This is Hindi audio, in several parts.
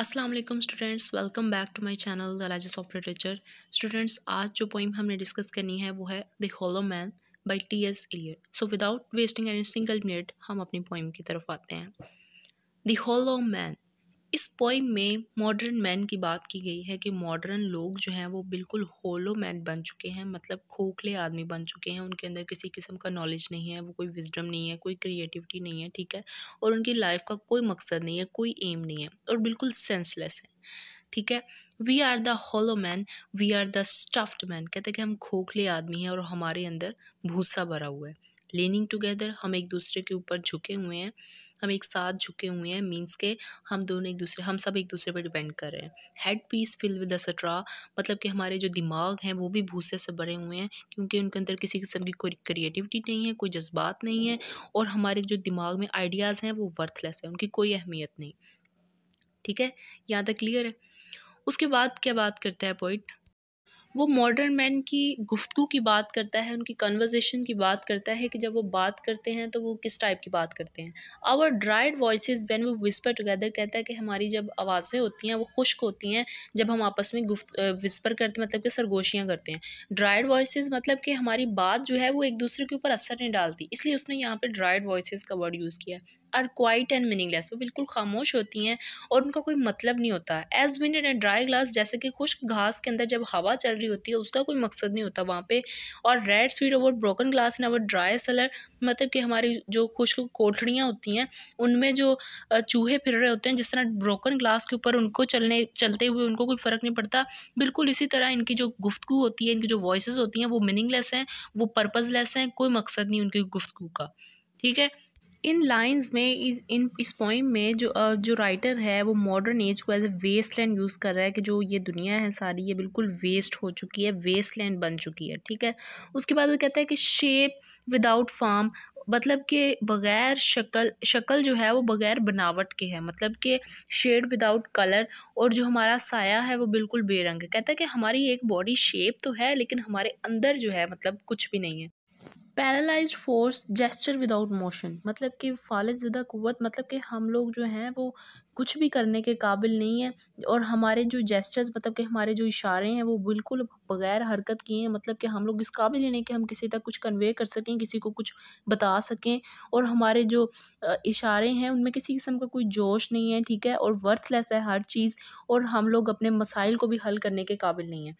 Aslam students welcome back to my channel the largest of literature students आज जो पोइम हमने डिस्कस करनी है वो है the hollow man by T S Eliot so without wasting any single minute हम अपनी पोइम की तरफ आते हैं द होलो मैन इस पोइम में मॉडर्न मैन की बात की गई है कि मॉडर्न लोग जो हैं वो बिल्कुल होलो मैन बन चुके हैं मतलब खोखले आदमी बन चुके हैं उनके अंदर किसी किस्म का नॉलेज नहीं है वो कोई विजडम नहीं है कोई क्रिएटिविटी नहीं है ठीक है और उनकी लाइफ का कोई मकसद नहीं है कोई एम नहीं है और बिल्कुल सेंसलेस है ठीक है we are the hollow man we are the stuffed man कहते हैं कि हम खोखले आदमी हैं और हमारे अंदर भूसा भरा हुआ है लीनिंग टुगेदर हम एक दूसरे के ऊपर झुके हुए हैं हम एक साथ झुके हुए हैं मीन्स के हम दोनों एक दूसरे हम सब एक दूसरे पर डिपेंड कर रहे हैं headpiece fill with straw मतलब कि हमारे जो दिमाग हैं वो भी भूसे से भरे हुए हैं क्योंकि उनके अंदर किसी किस्म की कोई क्रिएटिविटी नहीं है कोई जज्बात नहीं है और हमारे जो दिमाग में आइडियाज़ हैं वो वर्थलेस है उनकी कोई अहमियत नहीं ठीक है यहाँ तक क्लियर है उसके बाद क्या बात करता है पॉइंट वो मॉडर्न मैन की गुफ्तु की बात करता है उनकी कन्वर्जेशन की बात करता है कि जब वो बात करते हैं तो वो किस टाइप की बात करते हैं our dried voice when we whisper together कहता है कि हमारी जब आवाज़ें होती हैं वो खुश्क होती हैं जब हम आपस में गुफ्त विस्पर करते मतलब कि सरगोशियाँ करते हैं ड्राइड वॉइस मतलब कि हमारी बात जो है वो एक दूसरे के ऊपर असर नहीं डालती इसलिए उसने यहाँ पर ड्राइड वॉइस का वर्ड यूज़ किया है आर क्वाइट एंड मीनिंगस वो बिल्कुल खामोश होती हैं और उनका कोई मतलब नहीं होता as wind and dry glass जैसे कि खुश्क घास के अंदर जब हवा चल रही होती है उसका कोई मकसद नहीं होता वहाँ पे और red sweet over broken glass in our dry cellar मतलब कि हमारी जो खुश्क कोठड़ियाँ होती हैं उनमें जो चूहे फिर रहे होते हैं जिस तरह ब्रोकन ग्लास के ऊपर उनको चलने चलते हुए उनको कोई फ़र्क नहीं पड़ता बिल्कुल इसी तरह इनकी जो गुफ्तु होती है इनकी जो वॉइस होती हैं वो मीनिंगस हैं वो पर्पज़लेस हैं कोई मकसद नहीं उनकी गुफ्तु का ठीक है इन लाइंस में इस इन इस पोइम में जो जो राइटर है वो मॉडर्न एज को as a waste land use कर रहा है कि जो ये दुनिया है सारी ये बिल्कुल वेस्ट हो चुकी है वेस्ट लैंड बन चुकी है ठीक है उसके बाद वो कहता है कि शेप विदाउट फॉर्म मतलब कि बग़ैर शक्ल शक्ल जो है वो बग़ैर बनावट के है मतलब कि शेड विदाउट कलर और जो हमारा साया है वो बिल्कुल बेरंग है कहता है कि हमारी एक बॉडी शेप तो है लेकिन हमारे अंदर जो है मतलब कुछ भी नहीं है paralysed force gesture without motion मतलब कि फालत ज़दा क़वत मतलब कि हम लोग जो हैं वो कुछ भी करने के काबिल नहीं है और हमारे जो जेस्चर्स मतलब कि हमारे जो इशारे हैं वो बिल्कुल बग़ैर हरकत किए हैं मतलब कि हम लोग इस काबिल ही नहीं कि हम किसी तक कुछ कन्वे कर सकें किसी को कुछ बता सकें और हमारे जो इशारे हैं उनमें किसी किस्म का कोई जोश नहीं है ठीक है और वर्थलेस है हर चीज़ और हम लोग अपने मसाइल को भी हल करने के काबिल नहीं है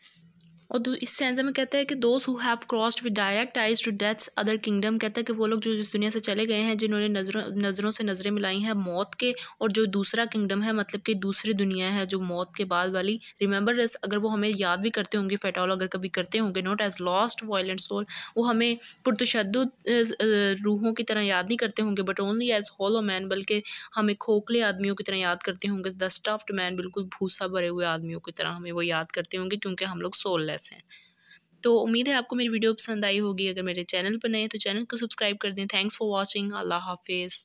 और इस सेंसर में कहते हैं कि दोस्त who have crossed with direct eyes to death's other kingdom कहता है कि वो लोग जो इस दुनिया से चले गए हैं जिन्होंने नज़रों नज़रों से नज़रें मिलाई हैं मौत के और जो दूसरा किंगडम है मतलब कि दूसरी दुनिया है जो मौत के बाद वाली रिमेंबर रस अगर वो हमें याद भी करते होंगे फेटॉल अगर कभी करते होंगे not as lost violent soul वो हमें पुरतशद रूहों की तरह याद नहीं करते होंगे but only as hollow man बल्कि हमें खोखले आदमियों की तरह याद करते होंगे द स्टफ्ड मैन बिल्कुल भूसा भरे हुए आदमियों की तरह हमें वो याद करते होंगे क्योंकि हम लोग सोल प्लस हैं तो उम्मीद है आपको मेरी वीडियो पसंद आई होगी अगर मेरे चैनल पर नए तो चैनल को सब्सक्राइब कर दें थैंक्स फॉर वॉचिंग अल्लाह हाफिज़